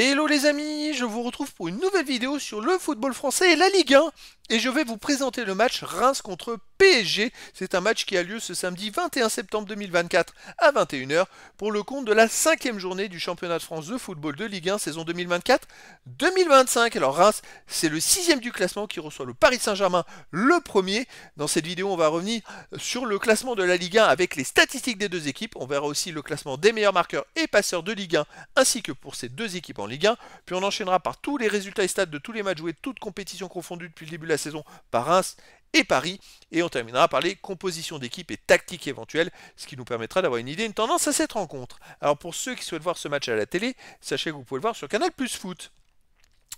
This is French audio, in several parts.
hello les amis, je vous retrouve pour une nouvelle vidéo sur le football français et la Ligue 1 et je vais vous présenter le match Reims contre PSG. C'est un match qui a lieu ce samedi 21 septembre 2024 à 21h pour le compte de la cinquième journée du championnat de France de football de Ligue 1 saison 2024-2025. Alors Reims, c'est le sixième du classement qui reçoit le Paris Saint-Germain le premier. Dans cette vidéo, on va revenir sur le classement de la Ligue 1 avec les statistiques des deux équipes. On verra aussi le classement des meilleurs marqueurs et passeurs de Ligue 1 ainsi que pour ces deux équipes en Ligue 1. Puis on enchaînera par tous les résultats et stats de tous les matchs joués, toutes compétitions confondues depuis le début de la saison par Reims et Paris. Et on terminera par les compositions d'équipe et tactiques éventuelles, ce qui nous permettra d'avoir une idée, une tendance à cette rencontre. Alors pour ceux qui souhaitent voir ce match à la télé, sachez que vous pouvez le voir sur Canal Plus Foot.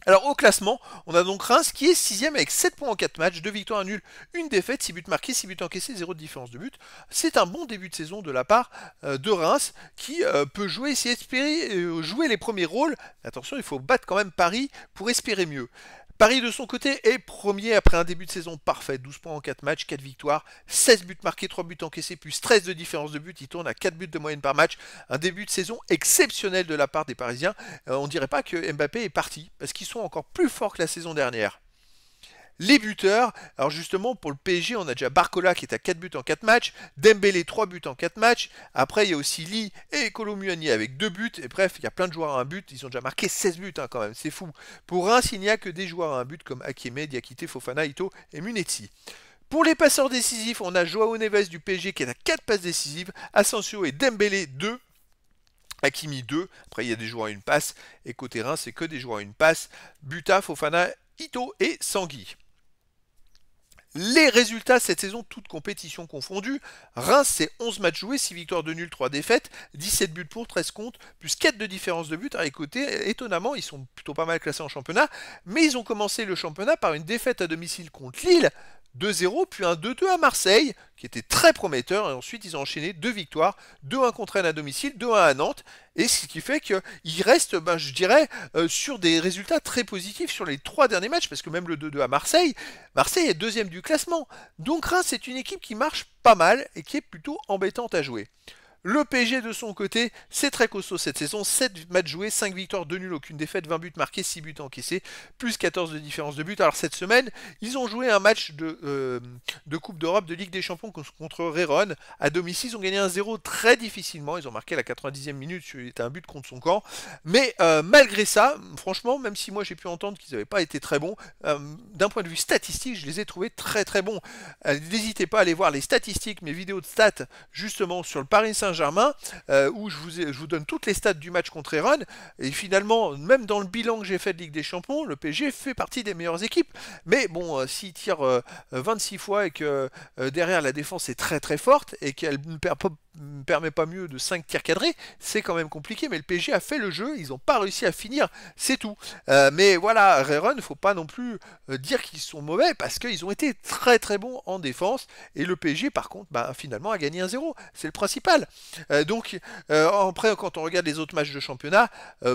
Alors au classement, on a donc Reims qui est sixième avec 7 points en 4 matchs, 2 victoires, à nul, 1 défaite, 6 buts marqués, 6 buts encaissés, 0 de différence de but. C'est un bon début de saison de la part euh, de Reims qui euh, peut jouer, espérer, euh, jouer les premiers rôles. Attention, il faut battre quand même Paris pour espérer mieux. Paris de son côté est premier après un début de saison parfait, 12 points en 4 matchs, 4 victoires, 16 buts marqués, 3 buts encaissés, plus 13 de différence de buts, il tourne à 4 buts de moyenne par match, un début de saison exceptionnel de la part des Parisiens, on euh, on dirait pas que Mbappé est parti, parce qu'ils sont encore plus forts que la saison dernière les buteurs. Alors justement, pour le PSG, on a déjà Barcola qui est à 4 buts en 4 matchs, Dembélé 3 buts en 4 matchs, après il y a aussi Lee et Colo avec 2 buts, et bref, il y a plein de joueurs à 1 but, ils ont déjà marqué 16 buts hein, quand même, c'est fou. Pour Reims, il n'y a que des joueurs à 1 but comme Akeme, Diakite, Fofana, Ito et Munetsi. Pour les passeurs décisifs, on a Joao Neves du PSG qui est à 4 passes décisives, Asensio et Dembélé 2, Akimi 2, après il y a des joueurs à une passe, et côté Reims, c'est que des joueurs à une passe, Buta, Fofana, Ito et Sangui. Les résultats cette saison, toutes compétitions confondues. Reims, c'est 11 matchs joués, 6 victoires de nul, 3 défaites, 17 buts pour, 13 comptes, plus 4 de différence de buts. À étonnamment, ils sont plutôt pas mal classés en championnat, mais ils ont commencé le championnat par une défaite à domicile contre Lille. 2-0, puis un 2-2 à Marseille, qui était très prometteur, et ensuite ils ont enchaîné deux victoires, 2-1 contre Rennes à domicile, 2-1 à Nantes, et ce qui fait qu'ils restent, ben, je dirais, euh, sur des résultats très positifs sur les trois derniers matchs, parce que même le 2-2 à Marseille, Marseille est deuxième du classement. Donc Reims, c'est une équipe qui marche pas mal et qui est plutôt embêtante à jouer. Le PG de son côté, c'est très costaud cette saison. 7 matchs joués, 5 victoires, 2 nuls, aucune défaite, 20 buts marqués, 6 buts encaissés, plus 14 de différence de buts, Alors cette semaine, ils ont joué un match de, euh, Coupe d'Europe, de Ligue des Champions contre Réron. À domicile, ils ont gagné un 0 très difficilement. Ils ont marqué la 90e minute, c'était un but contre son camp. Mais euh, malgré ça, franchement, même si moi j'ai pu entendre qu'ils n'avaient pas été très bons, euh, d'un point de vue statistique, je les ai trouvés très très bons. Euh, n'hésitez pas à aller voir les statistiques, mes vidéos de stats, justement sur le Paris Saint-Germain, euh, où je vous, donne toutes les stats du match contre Rennes. Et finalement, même dans le bilan que j'ai fait de Ligue des Champions, le PSG fait partie des meilleures équipes. Mais bon, s'il tire 26 fois et que derrière la défense est très très forte et qu'elle ne perd pas permet pas mieux de 5 tirs cadrés, c'est quand même compliqué, mais le PG a fait le jeu, ils n'ont pas réussi à finir, c'est tout. Euh, mais voilà, Rerun, faut pas non plus euh, dire qu'ils sont mauvais, parce qu'ils ont été très très bons en défense, et le PG par contre, bah, finalement, a gagné un 0 c'est le principal. Euh, donc, après, quand on regarde les autres matchs de championnat,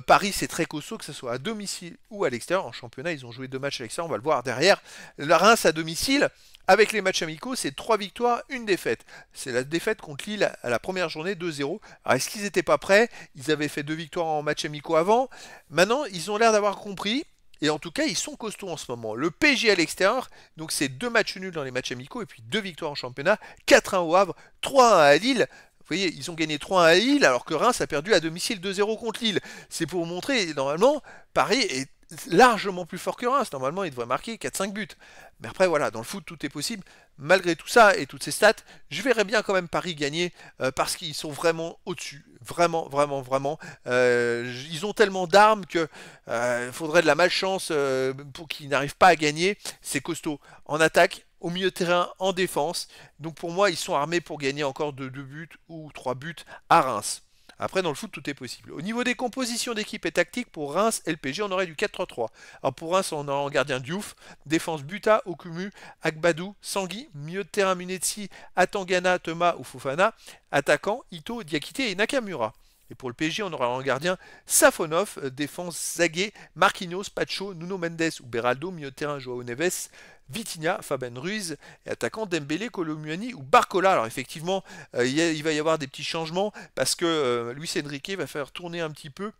Paris c'est très costaud, que ce soit à domicile ou à l'extérieur, en championnat ils ont joué deux matchs à l'extérieur, on va le voir derrière, la Reims à domicile, avec les matchs amicaux, c'est 3 victoires, une défaite. C'est la défaite contre Lille à la première journée 2-0. Alors est-ce qu'ils n'étaient pas prêts Ils avaient fait deux victoires en match amicaux avant. Maintenant, ils ont l'air d'avoir compris. Et en tout cas, ils sont costauds en ce moment. Le PG à l'extérieur, donc c'est deux matchs nuls dans les matchs amicaux et puis deux victoires en championnat, 4-1 au Havre, 3-1 à Lille. Vous voyez, ils ont gagné 3-1 à Lille alors que Reims a perdu à domicile 2-0 contre Lille. C'est pour montrer, normalement, Paris est largement plus fort que Reims. Normalement, il devrait marquer 4-5 buts. Mais après, voilà, dans le foot, tout est possible. Malgré tout ça et toutes ces stats, je verrais bien quand même Paris gagner euh, parce qu'ils sont vraiment au-dessus. Vraiment, vraiment, vraiment. Euh, ils ont tellement d'armes que euh, faudrait de la malchance pour qu'ils n'arrivent pas à gagner. C'est costaud. En attaque, au milieu de terrain, en défense. Donc pour moi, ils sont armés pour gagner encore de 2 buts ou 3 buts à Reims. Après, dans le foot, tout est possible. Au niveau des compositions d'équipe et tactique, pour Reims, LPG, on aurait du 4 3 Alors pour Reims, on a en gardien Diouf, défense Buta, Okumu, Akbadou, Sangui, milieu de terrain Munetsi, Atangana, Thomas ou Fufana, attaquant Ito, Diakité et Nakamura. Et pour le PSG, on aura un gardien Safonov, euh, défense Zague Marquinhos, Pacho, Nuno Mendes ou Beraldo, milieu de terrain Joao Neves, Vitinha, Faben Ruiz, et attaquant Dembélé, Colomuani ou Barcola. Alors effectivement, euh, il, va y avoir des petits changements parce que euh, Luis Enrique va faire tourner un petit peu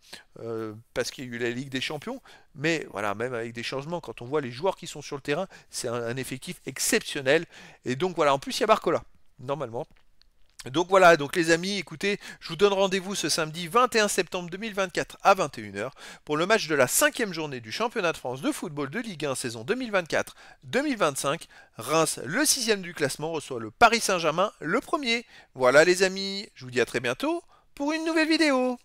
parce qu'il y a eu la Ligue des Champions. Mais voilà, même avec des changements, quand on voit les joueurs qui sont sur le terrain, c'est un effectif exceptionnel. Et donc voilà, en plus il y a Barcola, normalement. Donc voilà, donc les amis, écoutez, je vous donne rendez-vous ce samedi 21 septembre 2024 à 21h pour le match de la cinquième journée du championnat de France de football de Ligue 1 saison 2024-2025. Reims, le sixième du classement, reçoit le Paris Saint-Germain, le premier. Voilà les amis, je vous dis à très bientôt pour une nouvelle vidéo.